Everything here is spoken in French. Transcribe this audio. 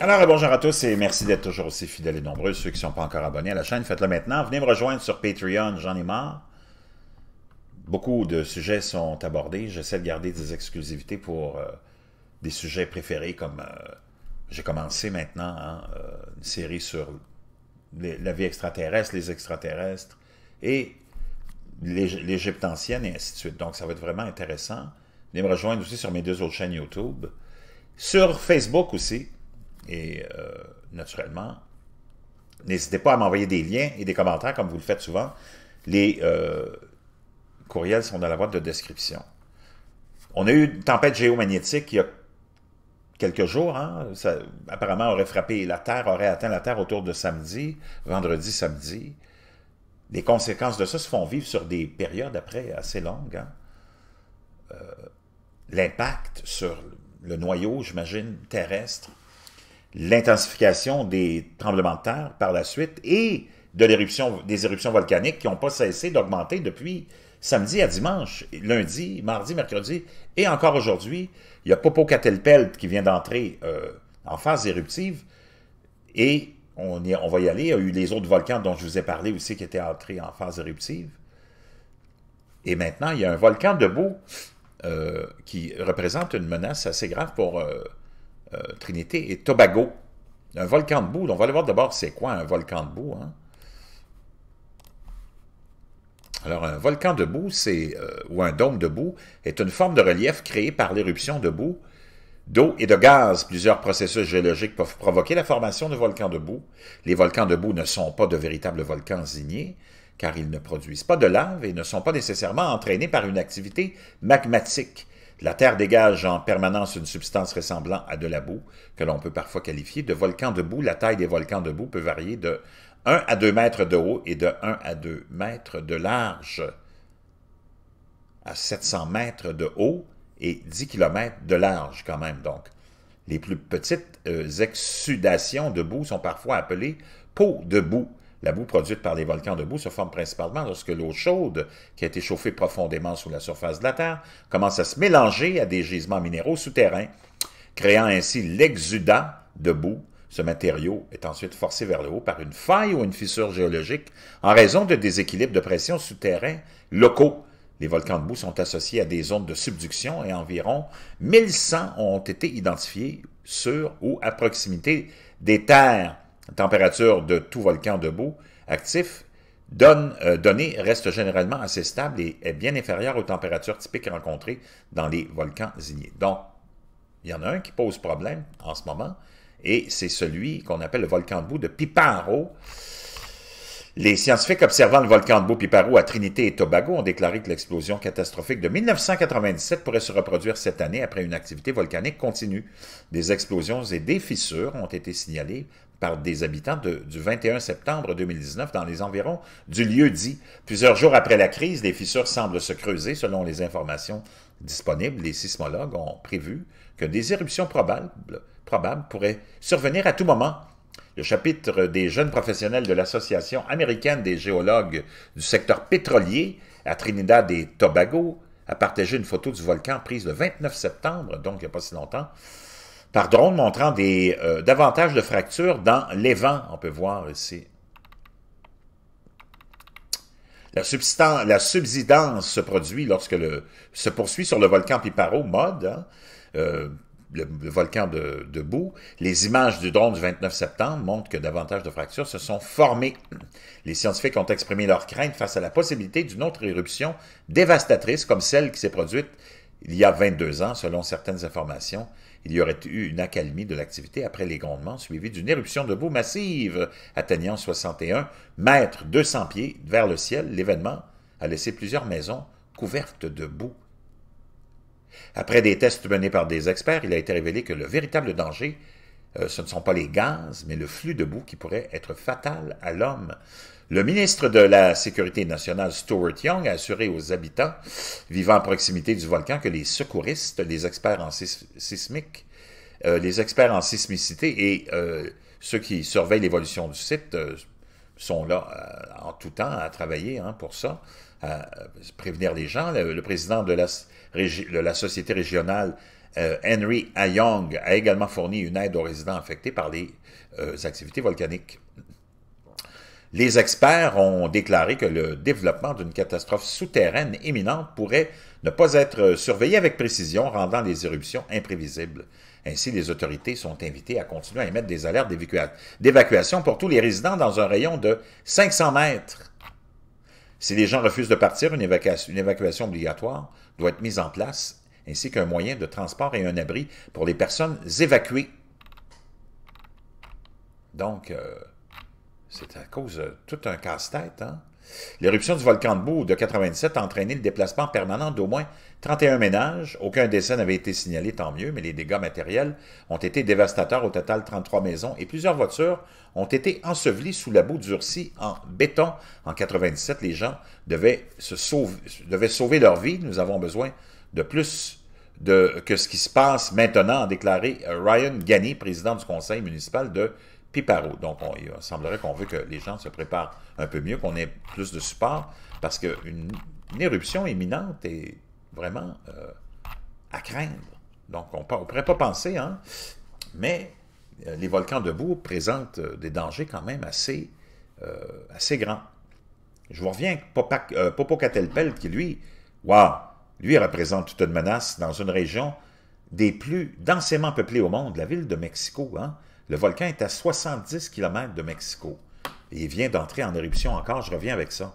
Alors, euh, bonjour à tous et merci d'être toujours aussi fidèles et nombreux. Ceux qui ne sont pas encore abonnés à la chaîne, faites-le maintenant. Venez me rejoindre sur Patreon, j'en ai marre. Beaucoup de sujets sont abordés. J'essaie de garder des exclusivités pour euh, des sujets préférés comme euh, j'ai commencé maintenant hein, une série sur la vie extraterrestre, les extraterrestres et l'Égypte ancienne et ainsi de suite. Donc, ça va être vraiment intéressant. Venez me rejoindre aussi sur mes deux autres chaînes YouTube. Sur Facebook aussi. Et euh, naturellement, n'hésitez pas à m'envoyer des liens et des commentaires comme vous le faites souvent. Les euh, courriels sont dans la boîte de description. On a eu une tempête géomagnétique il y a quelques jours. Hein. Ça, apparemment, aurait frappé la Terre, aurait atteint la Terre autour de samedi, vendredi, samedi. Les conséquences de ça se font vivre sur des périodes après assez longues. Hein. Euh, l'impact sur le noyau, j'imagine, terrestre, l'intensification des tremblements de terre par la suite et de des éruptions volcaniques qui n'ont pas cessé d'augmenter depuis samedi à dimanche, lundi, mardi, mercredi et encore aujourd'hui. Il y a Popocatépetl qui vient d'entrer euh, en phase éruptive et on, on, va y aller. Il y a eu les autres volcans dont je vous ai parlé aussi qui étaient entrés en phase éruptive. Et maintenant, il y a un volcan debout euh, qui représente une menace assez grave pour euh, euh, Trinité et Tobago. Un volcan de boue. On va aller voir d'abord c'est quoi un volcan de boue. Hein. Alors, un volcan de boue, ou un dôme de boue, est une forme de relief créée par l'éruption de boue, d'eau et de gaz. Plusieurs processus géologiques peuvent provoquer la formation de volcans de boue. Les volcans de boue ne sont pas de véritables volcans zignés car ils ne produisent pas de lave et ne sont pas nécessairement entraînés par une activité magmatique. La Terre dégage en permanence une substance ressemblant à de la boue, que l'on peut parfois qualifier de volcan de boue. La taille des volcans de boue peut varier de 1 à 2 mètres de haut et de 1 à 2 mètres de large, à 700 mètres de haut et 10 km de large quand même. Donc, les plus petites euh, exsudations de boue sont parfois appelées peaux de boue. La boue produite par les volcans de boue se forme principalement lorsque l'eau chaude, qui a été chauffée profondément sous la surface de la Terre, commence à se mélanger à des gisements minéraux souterrains, créant ainsi l'exudat de boue. Ce matériau est ensuite forcé vers le haut par une faille ou une fissure géologique en raison de déséquilibres de pression souterrains locaux. Les volcans de boue sont associés à des zones de subduction et environ 1100 ont été identifiés sur ou à proximité des terres température de tout volcan debout actif donne, euh, reste généralement assez stable et est bien inférieure aux températures typiques rencontrées dans les volcans ignés. Donc, il y en a un qui pose problème en ce moment, et c'est celui qu'on appelle le volcan debout de Piparo, les scientifiques observant le volcan de Bopiparou à Trinité et Tobago ont déclaré que l'explosion catastrophique de 1997 pourrait se reproduire cette année après une activité volcanique continue. Des explosions et des fissures ont été signalées par des habitants du 21 septembre 2019 dans les environs du lieu dit. Plusieurs jours après la crise, des fissures semblent se creuser selon les informations disponibles. Les sismologues ont prévu que des éruptions probables pourraient survenir à tout moment le chapitre des jeunes professionnels de l'Association américaine des géologues du secteur pétrolier à Trinidad et Tobago a partagé une photo du volcan prise le 29 septembre, donc il n'y a pas si longtemps, par drone montrant des, euh, davantage de fractures dans les vents. On peut voir ici. La, subsidence se produit lorsque le, se poursuit sur le volcan Piparo, mode, hein, euh, le, volcan de, de, boue, les images du drone du 29 septembre montrent que davantage de fractures se sont formées. Les scientifiques ont exprimé leur crainte face à la possibilité d'une autre éruption dévastatrice comme celle qui s'est produite il y a 22 ans, selon certaines informations. Il y aurait eu une accalmie de l'activité après les grondements, d'une éruption de boue massive atteignant 61 mètres, 200 pieds vers le ciel. L'événement a laissé plusieurs maisons couvertes de boue. Après des tests menés par des experts, il a été révélé que le véritable danger, euh, ce ne sont pas les gaz, mais le flux de boue qui pourrait être fatal à l'homme. Le ministre de la Sécurité nationale, Stuart Young, a assuré aux habitants vivant à proximité du volcan que les secouristes, les experts en sismique, euh, les experts en sismicité et euh, ceux qui surveillent l'évolution du site sont là tout temps à travailler hein, pour ça, à euh, prévenir les gens. Le, président de la, société régionale euh, Henry Ayong a également fourni une aide aux résidents affectés par les euh, activités volcaniques. Les experts ont déclaré que le développement d'une catastrophe souterraine imminente pourrait ne pas être surveillé avec précision, rendant les éruptions imprévisibles. Ainsi, les autorités sont invitées à continuer à émettre des alertes d'évacuation pour tous les résidents dans un rayon de 500 mètres. Si les gens refusent de partir, une évacuation, obligatoire doit être mise en place, ainsi qu'un moyen de transport et un abri pour les personnes évacuées. Donc, euh, c'est à cause de tout un casse-tête, hein? L'éruption du volcan de Boue de 1997 a entraîné le déplacement permanent d'au moins 31 ménages. Aucun décès n'avait été signalé, tant mieux, mais les dégâts matériels ont été dévastateurs. Au total, 33 maisons et plusieurs voitures ont été ensevelies sous la boue durcie en béton. En 1997, les gens devaient, sauver, leur vie. Nous avons besoin de plus de, que ce qui se passe maintenant, a déclaré euh, Ryan Gani, président du conseil municipal de Piparo. Donc, il semblerait qu'on veut que les gens se préparent un peu mieux, qu'on ait plus de support, parce qu'une éruption imminente est vraiment euh, à craindre. Donc, on ne pourrait pas penser, hein? mais euh, les volcans debout présentent euh, des dangers quand même assez, assez grands. Je vous reviens avec Popocatelpel, qui lui, waouh, lui représente toute une menace dans une région des plus densément peuplées au monde, la ville de Mexico. Hein? Le volcan est à 70 km de Mexico. Et il vient d'entrer en éruption encore, je reviens avec ça.